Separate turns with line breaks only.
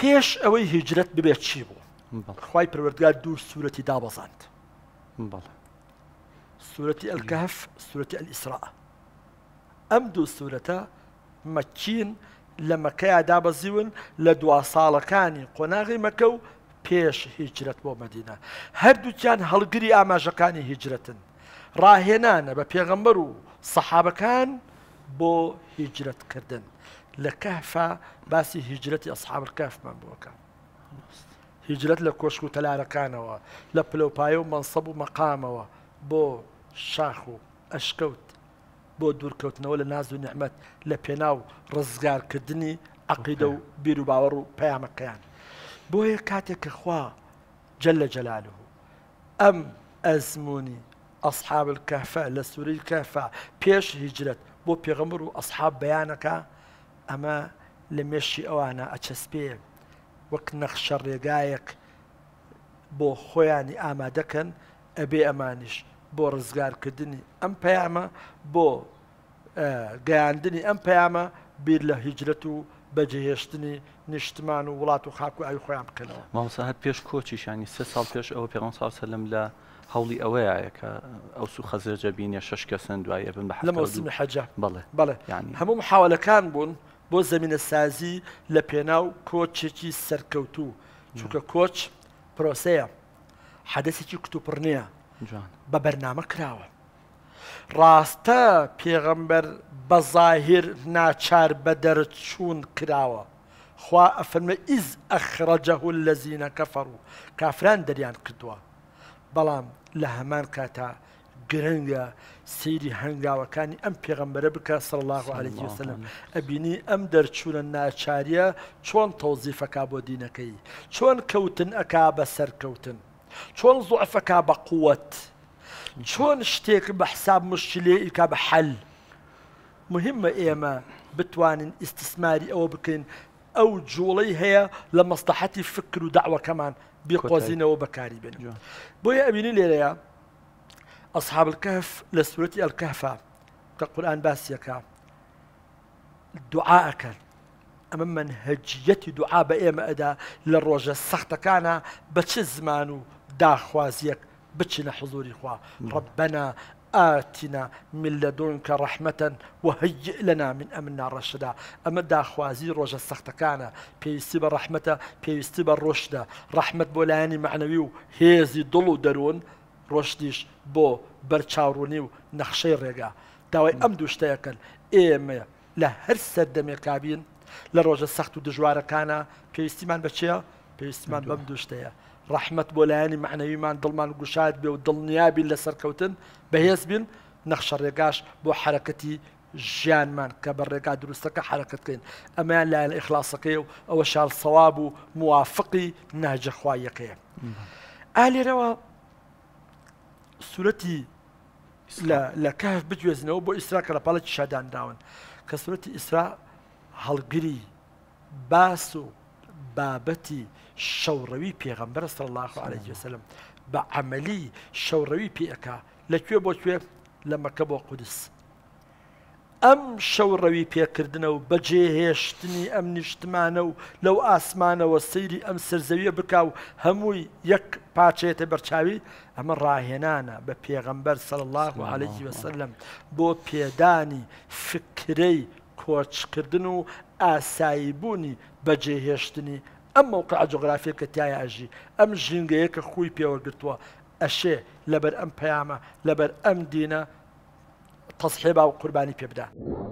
پێش ئەوەی هیجرەت ببێت چی بوو خی پروەردگار دوو سوورەتی دابەزاند سوورەتی ئەلگەف سوورەتی ئەلئیسرا ئەم دوو سوورەتە مەکین لە مەکەیا دابەزیون لە دوا ساڵەکانی قۆناغی مەکە و پێش هیجرەت بۆ مەدینە هەردووچیان هەڵگری ئاماژەکانی هیجرەتن ڕاهێنانە بە پێغەمبەر و سەحابەکان بۆ هیجرەتکردن لكهف باسي هجرتي اصحاب الكهف من بوكا هجرت لكوشكو کۆشک و لبلو بايو منصب و منسەب و بو شاخو اشكوت بو ئەشکەوت بۆ دوورکەوتنەوە لە ناز و نحمەت لە پێناو ڕزگارکردنی عقیدە و بیر و باوەڕ و جل جلاله ام ازموني اصحاب الكهف لسوري الكهف بيش هجرت بو بيغمرو اصحاب بيانكا ئەمە لە مێشی ئەوانە ئەچەسپێ وەک نەخشە ڕێگایەک بۆ خۆیانی ئامادەکەن ئەبێ ئەمانیش بۆ ڕزگارکردنی ئەم پەیامە بۆ گەیاندنی ئەم پەیامە بیر لە هیجرەت و بەجێهێشتنی نیشتمان و وڵات و خاکو ئای خۆیان بکەنەوە ماوەسەهات پێش کۆچیشانی سێ ساڵ پێش ئەوە پێ سا سەلم لە هەوڵی ئەوەیە کە ئەو سو خەزر جەبینە شش کەسن دوایە بن بە لە مەوسمی حەجە بڵێ بڵێ ینی هەموو حاولەکان بوون بۆ زمینە سازی لە پێناو کۆچێکی سەرکەوتوو چونکە کۆچ پرۆسەیە حەدەسێکی کتوپڕنەیە بە بەرنامە کراوە ڕاستە پێغەمبەر بەظاهر ناچار بە دەرچوون کراوە خوا ئەفەرمە ئیز ئەخڕەجەهول لە زیینە کەفەڕ و کافران دەریان کردووە بەڵام لە هەمان کاتا گرنگە سەیری هەنگاوەکانی ئەم پێغمبەرە بکە سەر الله عليه وسلم ئەبینی ئەم دەرچوونە ناچاریە چۆن تەوزیفەکە بۆ دینەکەی چۆن کەوتن ئەک بە سەرکەوتن چۆن زۆعفەکە بە قووەت چۆن شتێک بە حساب مشکلەیکە بە حەل مهمە ئێمە بتوانین ئیسیسماری ئەوە بکەین ئەو جوڵەی هەیە لە مەستەحەتی فکر و داعوەکەمان بێقۆزینەوە بەکاری بن بۆیە ئەبینی لێرەیە أصحاب الكهف لسورة الكهف كقرآن باسيك دعاءك ئەمە أما دوعا دعاء ئێمە ئەدا لە ڕۆژە سەختەکانە بە چ زمان و داخوازیەک بچینە حزوری خوا ربنا آتنا من لدنك رحمة وهيئ لنا من أمنا رشدا أما دا خوازي سەختەکانە السخطة كان بيستيب الرحمة بيستيب الرشدة رحمة بولاني معنوي هيزي دلو درون ڕۆشتیش بۆ بەرچاوڕوونی و نەخشەی ڕێگا داوای ئەم دووشتەیەکەن ئێمە لە هەر سەردەمێکابین لە ڕۆژە سەخت و دژوارەکانە پێویستیمان بچێ پێویستمان بەم دووشتەیە ڕحمت بۆ لایەنی معنەویمان دڵمان گوشاد بێ و دڵنیابی لە سەرکەوتن بەهێز بین نەخشە ڕێگاش بۆ حرەکەتی ژیانمان کە بە ڕێگا دروستەکە حرەکەتکەین ئەمەیان لایەن ئیخلاسەکەی و ئەوە شال سەواب و موافقی ناجەخوایەکەیە. ئالێرەوە سوورەتی لە کەف بگوێزنەوە بۆ ئیسرا کە لە پاڵەت شادانداون کە سوورەتی ئیسرا هەڵگری باس و بابەتی شەوڕەوی پێغەمبەر سەر الله عليه وسلم بە عملی شەوڕەوی پێەکە لەکوێ بۆ کوێ لە مەکە بۆ قودس ئەم شەو ڕەوی پێکردنە و بەجێهێشتنی ئەم نیشتمانە و لەو ئاسمانەوە سەیری ئەم سرزەویە بکاو هەمووی یەک پاچێتە بەرچاوی ئەمە ڕاهێنانە بە پێغەمبەر سەر الله و عليهەی وسلم بۆ پێدانی فکرەی کۆچکردن و ئاساییبوونی بەجێهێشتنی ئەم موقع جغرافیە کە تایاژی ئەم ژینگەیە کە خۆی پێوەگرتووە ئەشێ لەبەر ئەم پەیامە لەبەر ئەم دینە تصحيبه وقرباني قوربانی